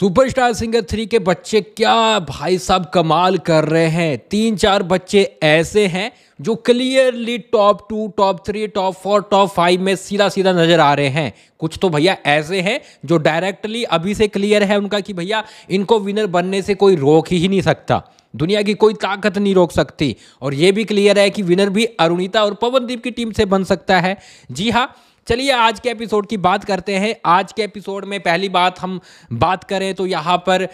superstar singer three के बच्चे क्या भाई साहब कमाल कर रहे हैं तीन चार बच्चे ऐसे हैं जो clearly top two top three top four top five में सीधा सीधा नजर आ रहे हैं कुछ तो भैया ऐसे हैं जो डायरेक्टली अभी से क्लियर है उनका कि भैया इनको विनर बनने से कोई रोक ही नहीं सकता दुनिया की कोई ताकत नहीं रोक सकती और ये भी क्लियर है कि विनर भी अरुणिता और पवनदीप की टीम से बन सकता है जी हाँ चलिए आज के एपिसोड की बात करते हैं आज के एपिसोड में पहली बात हम बात करें तो यहाँ पर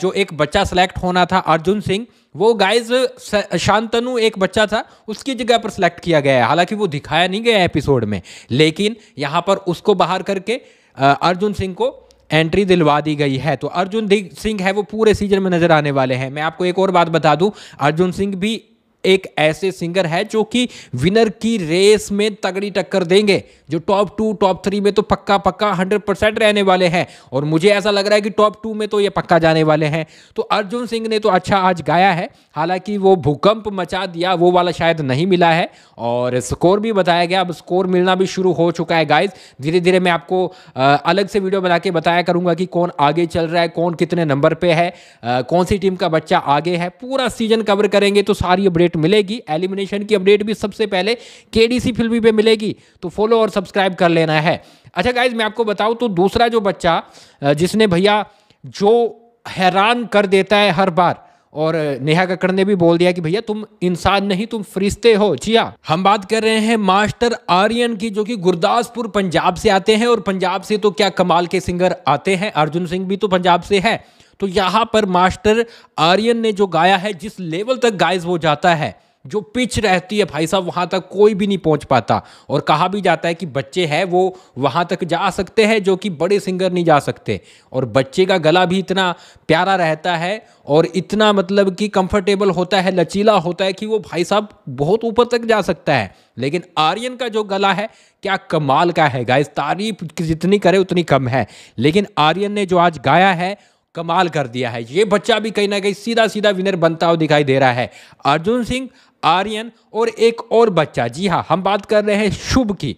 जो एक बच्चा सेलेक्ट होना था अर्जुन सिंह वो गाइज शांतनु एक बच्चा था उसकी जगह पर सेलेक्ट किया गया है हालांकि वो दिखाया नहीं गया एपिसोड में लेकिन यहाँ पर उसको बाहर करके अर्जुन सिंह को एंट्री दिलवा दी गई है तो अर्जुन सिंह है वो पूरे सीजन में नजर आने वाले हैं मैं आपको एक और बात बता दूं अर्जुन सिंह भी एक ऐसे सिंगर है जो कि विनर की रेस में तगड़ी टक्कर देंगे जो टॉप टू टॉप थ्री में तो पक्का पक्का हंड्रेड परसेंट रहने वाले हैं और मुझे ऐसा लग रहा है कि टॉप टू में तो ये पक्का जाने वाले हैं तो अर्जुन सिंह ने तो अच्छा आज गाया है हालांकि वो भूकंप मचा दिया वो वाला शायद नहीं मिला है और स्कोर भी बताया गया अब स्कोर मिलना भी शुरू हो चुका है गाइज धीरे धीरे मैं आपको अलग से वीडियो बना के बताया करूंगा कि कौन आगे चल रहा है कौन कितने नंबर पर है कौन सी टीम का बच्चा आगे है पूरा सीजन कवर करेंगे तो सारी अपडेट अपडेट मिलेगी एलिमिनेशन की अपडेट भी सबसे पहले केडीसी फिल्मी पे मिलेगी तो फॉलो और सब्सक्राइब कर लेना है अच्छा गाइज मैं आपको बताऊँ तो दूसरा जो बच्चा जिसने भैया जो हैरान कर देता है हर बार और नेहा कक्कड़ ने भी बोल दिया कि भैया तुम इंसान नहीं तुम फरिश्ते हो जी हाँ हम बात कर रहे हैं मास्टर आर्यन की जो कि गुरदासपुर पंजाब से आते हैं और पंजाब से तो क्या कमाल के सिंगर आते हैं अर्जुन सिंह भी तो पंजाब से है तो यहाँ पर मास्टर आर्यन ने जो गाया है जिस लेवल तक गाइज वो जाता है जो पिच रहती है भाई साहब वहाँ तक कोई भी नहीं पहुँच पाता और कहा भी जाता है कि बच्चे हैं वो वहाँ तक जा सकते हैं जो कि बड़े सिंगर नहीं जा सकते और बच्चे का गला भी इतना प्यारा रहता है और इतना मतलब कि कंफर्टेबल होता है लचीला होता है कि वो भाई साहब बहुत ऊपर तक जा सकता है लेकिन आर्यन का जो गला है क्या कमाल का है गाइस तारीफ जितनी करे उतनी कम है लेकिन आर्यन ने जो आज गाया है कमाल कर दिया है ये बच्चा भी कहीं ना कहीं सीधा सीधा विनर बनता हुआ दिखाई दे रहा है अर्जुन सिंह आर्यन और एक और बच्चा जी हाँ हम बात कर रहे हैं शुभ की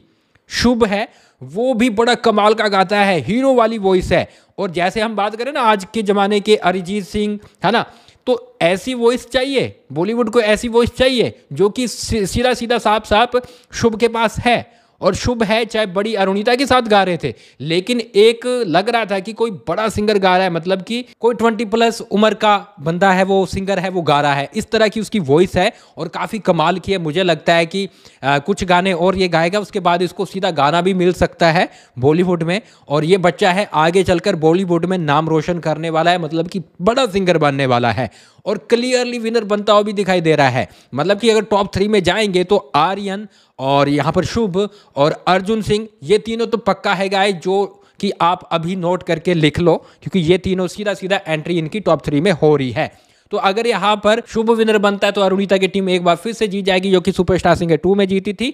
शुभ है वो भी बड़ा कमाल का गाता है हीरो वाली वॉइस है और जैसे हम बात करें ना आज के ज़माने के अरिजीत सिंह है ना तो ऐसी वॉइस चाहिए बॉलीवुड को ऐसी वॉइस चाहिए जो कि सीधा सीधा साफ साफ शुभ के पास है और शुभ है चाहे बड़ी अरुणिता के साथ गा रहे थे लेकिन एक लग रहा था कि कोई बड़ा सिंगर गा रहा है मतलब कि कोई ट्वेंटी प्लस उम्र का बंदा है वो सिंगर है वो गा रहा है इस तरह की उसकी वॉइस है और काफ़ी कमाल की है मुझे लगता है कि आ, कुछ गाने और ये गाएगा उसके बाद इसको सीधा गाना भी मिल सकता है बॉलीवुड में और ये बच्चा है आगे चलकर बॉलीवुड में नाम रोशन करने वाला है मतलब कि बड़ा सिंगर बनने वाला है और क्लियरली विनर बनता हुआ भी दिखाई दे रहा है मतलब कि अगर टॉप थ्री में जाएंगे तो आर्यन और यहाँ पर शुभ और अर्जुन सिंह ये तीनों तो पक्का है गाय जो कि आप अभी नोट करके लिख लो क्योंकि ये तीनों सीधा सीधा एंट्री इनकी टॉप थ्री में हो रही है तो अगर यहाँ पर शुभ विनर बनता है तो अरुणिता की टीम एक बार फिर से जीत जाएगी जो कि सुपरस्टार सिंगर टू में जीती थी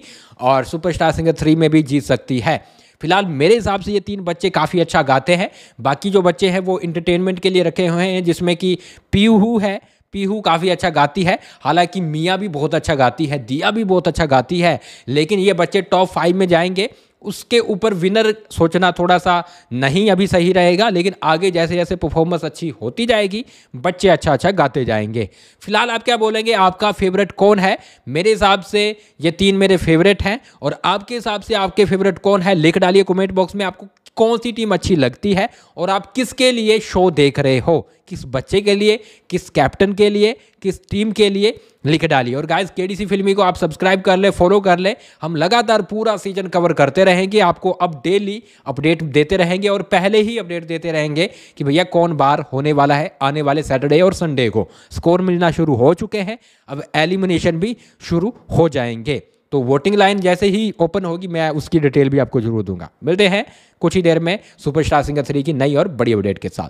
और सुपरस्टार सिंगर थ्री में भी जीत सकती है फिलहाल मेरे हिसाब से ये तीन बच्चे काफ़ी अच्छा गाते हैं बाकी जो बच्चे हैं वो इंटरटेनमेंट के लिए रखे हुए हैं जिसमें कि पीहू है पीहू काफ़ी अच्छा गाती है हालांकि मियाँ भी बहुत अच्छा गाती है दिया भी बहुत अच्छा गाती है लेकिन ये बच्चे टॉप फाइव में जाएंगे उसके ऊपर विनर सोचना थोड़ा सा नहीं अभी सही रहेगा लेकिन आगे जैसे जैसे परफॉर्मेंस अच्छी होती जाएगी बच्चे अच्छा अच्छा गाते जाएंगे फिलहाल आप क्या बोलेंगे आपका फेवरेट कौन है मेरे हिसाब से ये तीन मेरे फेवरेट हैं और आपके हिसाब से आपके फेवरेट कौन है लिख डालिए कमेंट बॉक्स में आपको कौन सी टीम अच्छी लगती है और आप किसके लिए शो देख रहे हो किस बच्चे के लिए किस कैप्टन के लिए किस टीम के लिए लिख डालिए और गाइस के डी फिल्मी को आप सब्सक्राइब कर ले फॉलो कर ले हम लगातार पूरा सीजन कवर करते रहेंगे आपको अब डेली अपडेट देते रहेंगे और पहले ही अपडेट देते रहेंगे कि भैया कौन बार होने वाला है आने वाले सैटरडे और संडे को स्कोर मिलना शुरू हो चुके हैं अब एलिमिनेशन भी शुरू हो जाएंगे तो वोटिंग लाइन जैसे ही ओपन होगी मैं उसकी डिटेल भी आपको जरूर दूंगा मिलते हैं कुछ ही देर में सुपरस्टार सिंगर थ्री की नई और बड़ी अपडेट के साथ